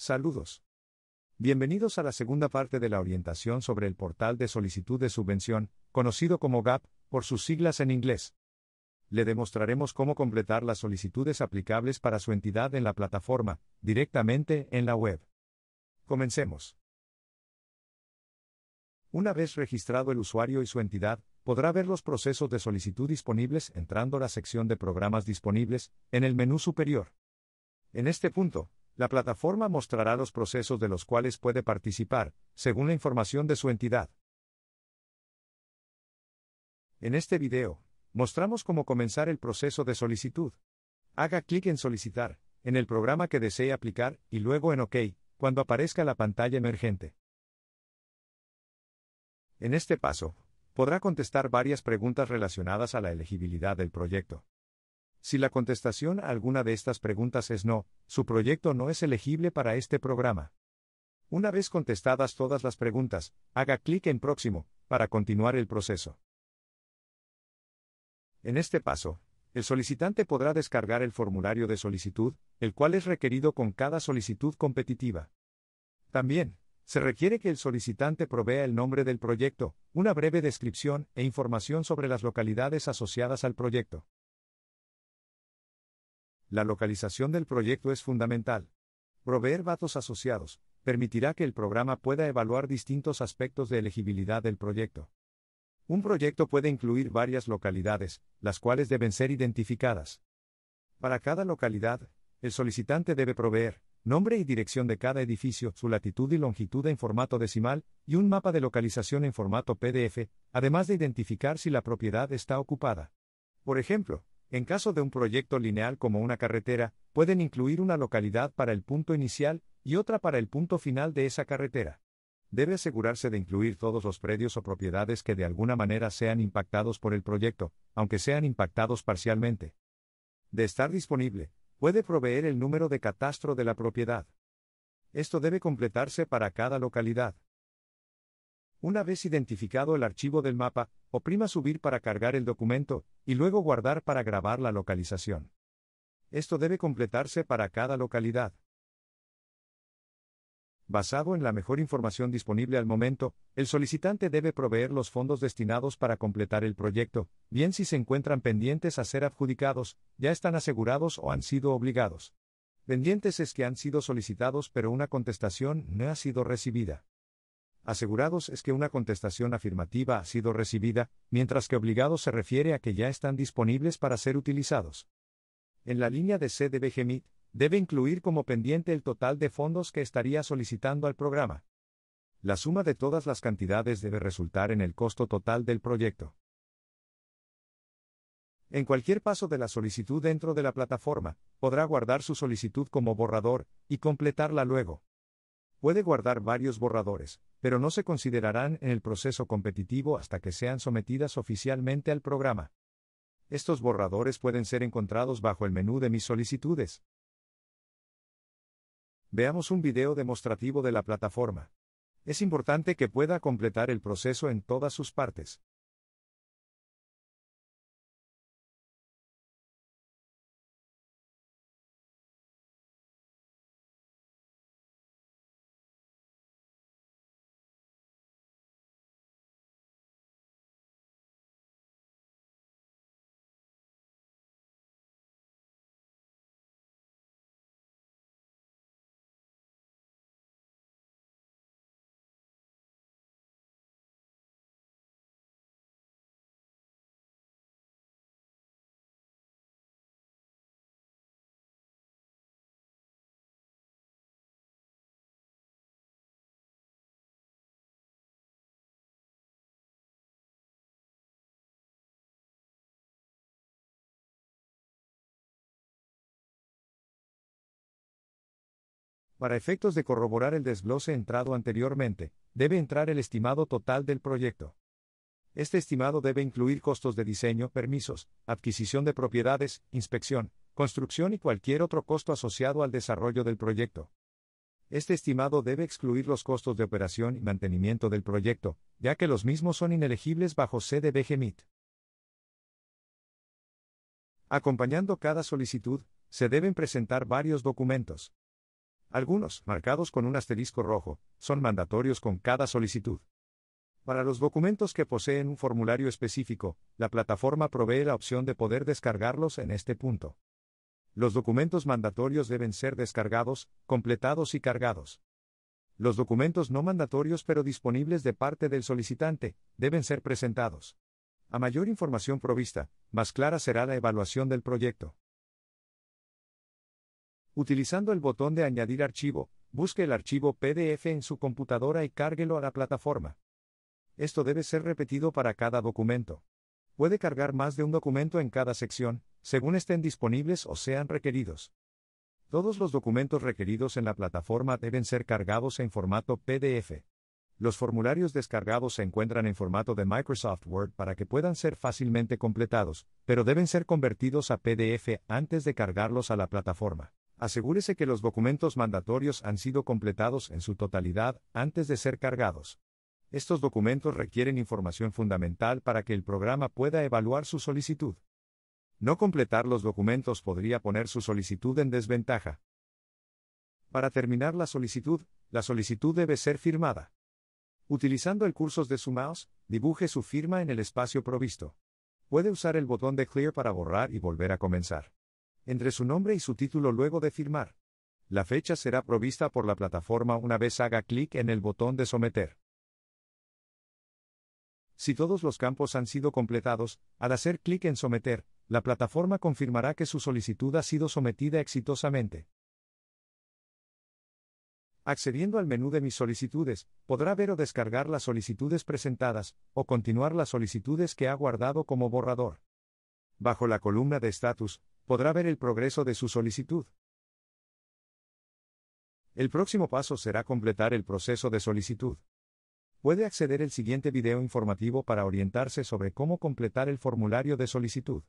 Saludos. Bienvenidos a la segunda parte de la orientación sobre el portal de solicitud de subvención, conocido como GAP, por sus siglas en inglés. Le demostraremos cómo completar las solicitudes aplicables para su entidad en la plataforma, directamente en la web. Comencemos. Una vez registrado el usuario y su entidad, podrá ver los procesos de solicitud disponibles entrando a la sección de programas disponibles, en el menú superior. En este punto, la plataforma mostrará los procesos de los cuales puede participar, según la información de su entidad. En este video, mostramos cómo comenzar el proceso de solicitud. Haga clic en Solicitar, en el programa que desee aplicar, y luego en OK, cuando aparezca la pantalla emergente. En este paso, podrá contestar varias preguntas relacionadas a la elegibilidad del proyecto. Si la contestación a alguna de estas preguntas es no, su proyecto no es elegible para este programa. Una vez contestadas todas las preguntas, haga clic en Próximo, para continuar el proceso. En este paso, el solicitante podrá descargar el formulario de solicitud, el cual es requerido con cada solicitud competitiva. También, se requiere que el solicitante provea el nombre del proyecto, una breve descripción e información sobre las localidades asociadas al proyecto. La localización del proyecto es fundamental. Proveer datos asociados permitirá que el programa pueda evaluar distintos aspectos de elegibilidad del proyecto. Un proyecto puede incluir varias localidades, las cuales deben ser identificadas. Para cada localidad, el solicitante debe proveer nombre y dirección de cada edificio, su latitud y longitud en formato decimal, y un mapa de localización en formato PDF, además de identificar si la propiedad está ocupada. Por ejemplo, en caso de un proyecto lineal como una carretera, pueden incluir una localidad para el punto inicial y otra para el punto final de esa carretera. Debe asegurarse de incluir todos los predios o propiedades que de alguna manera sean impactados por el proyecto, aunque sean impactados parcialmente. De estar disponible, puede proveer el número de catastro de la propiedad. Esto debe completarse para cada localidad. Una vez identificado el archivo del mapa, o prima Subir para cargar el documento, y luego Guardar para grabar la localización. Esto debe completarse para cada localidad. Basado en la mejor información disponible al momento, el solicitante debe proveer los fondos destinados para completar el proyecto, bien si se encuentran pendientes a ser adjudicados, ya están asegurados o han sido obligados. Pendientes es que han sido solicitados pero una contestación no ha sido recibida asegurados es que una contestación afirmativa ha sido recibida, mientras que obligados se refiere a que ya están disponibles para ser utilizados. En la línea de C de BGMIT, debe incluir como pendiente el total de fondos que estaría solicitando al programa. La suma de todas las cantidades debe resultar en el costo total del proyecto. En cualquier paso de la solicitud dentro de la plataforma, podrá guardar su solicitud como borrador y completarla luego. Puede guardar varios borradores, pero no se considerarán en el proceso competitivo hasta que sean sometidas oficialmente al programa. Estos borradores pueden ser encontrados bajo el menú de mis solicitudes. Veamos un video demostrativo de la plataforma. Es importante que pueda completar el proceso en todas sus partes. Para efectos de corroborar el desglose entrado anteriormente, debe entrar el estimado total del proyecto. Este estimado debe incluir costos de diseño, permisos, adquisición de propiedades, inspección, construcción y cualquier otro costo asociado al desarrollo del proyecto. Este estimado debe excluir los costos de operación y mantenimiento del proyecto, ya que los mismos son inelegibles bajo CDBG MIT. Acompañando cada solicitud, se deben presentar varios documentos. Algunos, marcados con un asterisco rojo, son mandatorios con cada solicitud. Para los documentos que poseen un formulario específico, la plataforma provee la opción de poder descargarlos en este punto. Los documentos mandatorios deben ser descargados, completados y cargados. Los documentos no mandatorios pero disponibles de parte del solicitante, deben ser presentados. A mayor información provista, más clara será la evaluación del proyecto. Utilizando el botón de Añadir archivo, busque el archivo PDF en su computadora y cárguelo a la plataforma. Esto debe ser repetido para cada documento. Puede cargar más de un documento en cada sección, según estén disponibles o sean requeridos. Todos los documentos requeridos en la plataforma deben ser cargados en formato PDF. Los formularios descargados se encuentran en formato de Microsoft Word para que puedan ser fácilmente completados, pero deben ser convertidos a PDF antes de cargarlos a la plataforma. Asegúrese que los documentos mandatorios han sido completados en su totalidad antes de ser cargados. Estos documentos requieren información fundamental para que el programa pueda evaluar su solicitud. No completar los documentos podría poner su solicitud en desventaja. Para terminar la solicitud, la solicitud debe ser firmada. Utilizando el curso de su mouse, dibuje su firma en el espacio provisto. Puede usar el botón de Clear para borrar y volver a comenzar entre su nombre y su título luego de firmar. La fecha será provista por la plataforma una vez haga clic en el botón de someter. Si todos los campos han sido completados, al hacer clic en someter, la plataforma confirmará que su solicitud ha sido sometida exitosamente. Accediendo al menú de mis solicitudes, podrá ver o descargar las solicitudes presentadas, o continuar las solicitudes que ha guardado como borrador. Bajo la columna de estatus, podrá ver el progreso de su solicitud. El próximo paso será completar el proceso de solicitud. Puede acceder al siguiente video informativo para orientarse sobre cómo completar el formulario de solicitud.